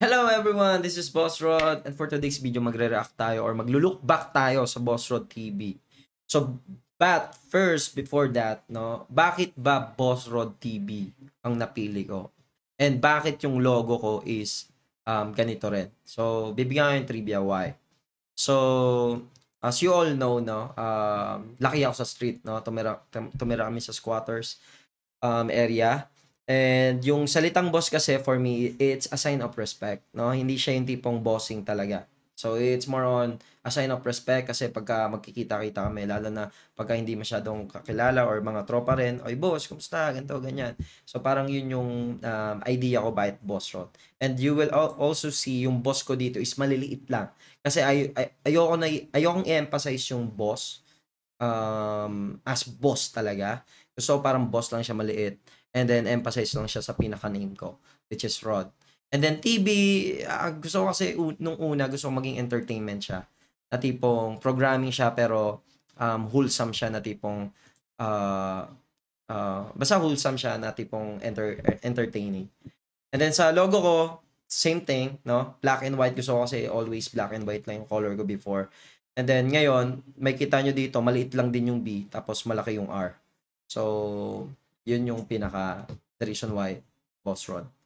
Hello everyone, this is Boss Rod and for today's video magre-react tayo or maglulook back tayo sa Boss Rod TV. So, but first before that, no, bakit ba Boss Rod TV ang napili ko? And bakit yung logo ko is um, ganito rin? So, bibigyan ko yung trivia why. So, as you all know, no, um, laki ako sa street, no, tumira, tumira kami sa squatters um, area. And yung salitang boss kasi for me, it's a sign of respect, no? Hindi siya yung tipong bossing talaga. So it's more on a sign of respect kasi pagka magkikita-kita kami, lalo na pagka hindi masyadong kakilala or mga tropa rin, oy boss, kumusta, ganito, ganyan. So parang yun yung um, idea ko by boss rot. And you will also see yung boss ko dito is maliliit lang. Kasi ay, ayoko na ayokong i-emphasize yung boss um, as boss talaga. So parang boss lang siya maliit. And then emphasize lang siya sa pinaka-name ko, which is Rod. And then TV, uh, ah, gusto ko kasi nung una, gusto ko maging entertainment siya. Na tipong programming siya pero um, wholesome siya na tipong uh, uh, basta wholesome siya na tipong enter, entertaining. And then sa logo ko, same thing, no? Black and white gusto ko kasi always black and white lang yung color ko before. And then ngayon, may kita nyo dito, maliit lang din yung B, tapos malaki yung R. So, yun yung pinaka the reason why Boss Rod.